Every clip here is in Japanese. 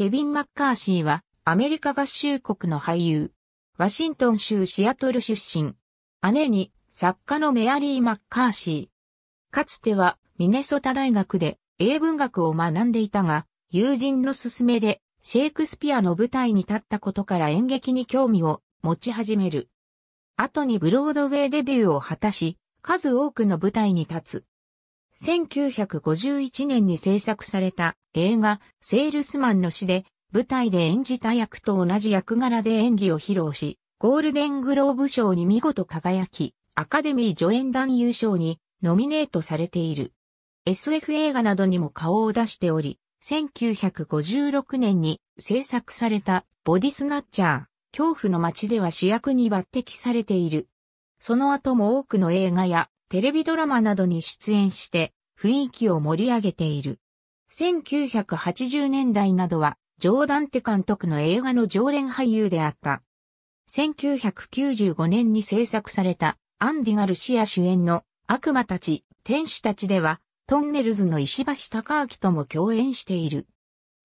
ケビン・マッカーシーは、アメリカ合衆国の俳優。ワシントン州シアトル出身。姉に、作家のメアリー・マッカーシー。かつては、ミネソタ大学で英文学を学んでいたが、友人の勧めで、シェイクスピアの舞台に立ったことから演劇に興味を持ち始める。後にブロードウェイデビューを果たし、数多くの舞台に立つ。1951年に制作された映画、セールスマンの死で、舞台で演じた役と同じ役柄で演技を披露し、ゴールデングローブ賞に見事輝き、アカデミー助演団優勝にノミネートされている。SF 映画などにも顔を出しており、1956年に制作されたボディスナッチャー、恐怖の街では主役に抜擢されている。その後も多くの映画やテレビドラマなどに出演して雰囲気を盛り上げている。1980年代などはジョーダンテ監督の映画の常連俳優であった。1995年に制作されたアンディ・ガルシア主演の悪魔たち、天使たちではトンネルズの石橋貴明とも共演している。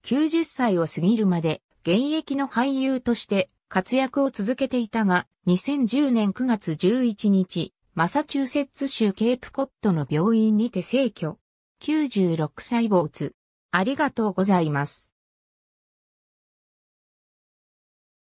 90歳を過ぎるまで現役の俳優として活躍を続けていたが、2010年9月11日、マサチューセッツ州ケープコットの病院にて逝去。96歳没。ありがとうございます。